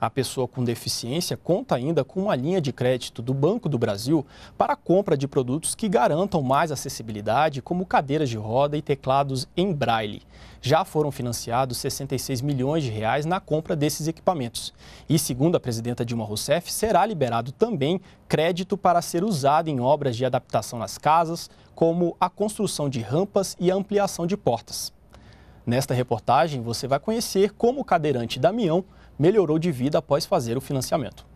A pessoa com deficiência conta ainda com uma linha de crédito do Banco do Brasil para a compra de produtos que garantam mais acessibilidade, como cadeiras de roda e teclados em braille. Já foram financiados 66 milhões de reais na compra desses equipamentos. E, segundo a presidenta Dilma Rousseff, será liberado também crédito para ser usado em obras de adaptação nas casas, como a construção de rampas e a ampliação de portas. Nesta reportagem, você vai conhecer como o cadeirante Damião melhorou de vida após fazer o financiamento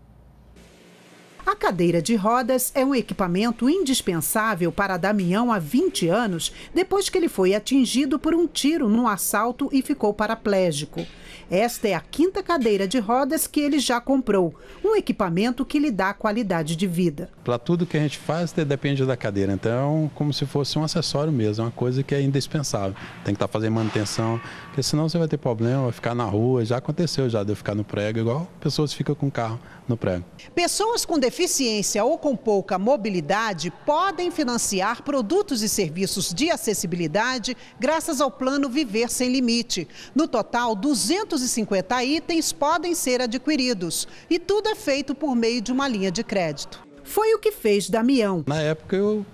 cadeira de rodas é um equipamento indispensável para Damião há 20 anos, depois que ele foi atingido por um tiro num assalto e ficou paraplégico. Esta é a quinta cadeira de rodas que ele já comprou, um equipamento que lhe dá qualidade de vida. Para tudo que a gente faz, depende da cadeira. Então, como se fosse um acessório mesmo, é uma coisa que é indispensável. Tem que estar tá fazendo manutenção, porque senão você vai ter problema, vai ficar na rua. Já aconteceu já de eu ficar no prego, igual pessoas ficam com carro no prego. Pessoas com deficiência deficiência ou com pouca mobilidade podem financiar produtos e serviços de acessibilidade graças ao plano Viver Sem Limite. No total, 250 itens podem ser adquiridos e tudo é feito por meio de uma linha de crédito. Foi o que fez Damião. Na época, eu,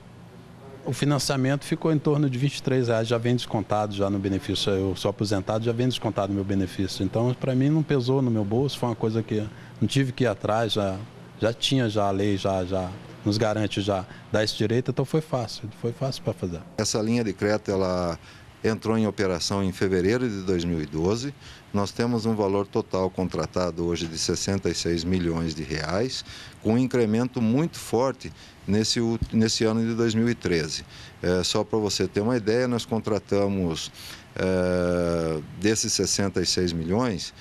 o financiamento ficou em torno de 23 reais, já vem descontado já no benefício. Eu sou aposentado, já vem descontado no meu benefício. Então, para mim, não pesou no meu bolso, foi uma coisa que não tive que ir atrás, já já tinha já a lei, já, já nos garante já dar esse direito, então foi fácil, foi fácil para fazer. Essa linha de crédito, ela entrou em operação em fevereiro de 2012. Nós temos um valor total contratado hoje de 66 milhões de reais, com um incremento muito forte nesse, nesse ano de 2013. É, só para você ter uma ideia, nós contratamos é, desses 66 milhões,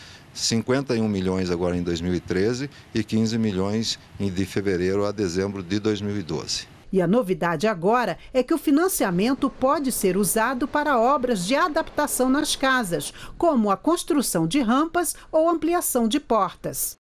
51 milhões agora em 2013 e 15 milhões de fevereiro a dezembro de 2012. E a novidade agora é que o financiamento pode ser usado para obras de adaptação nas casas, como a construção de rampas ou ampliação de portas.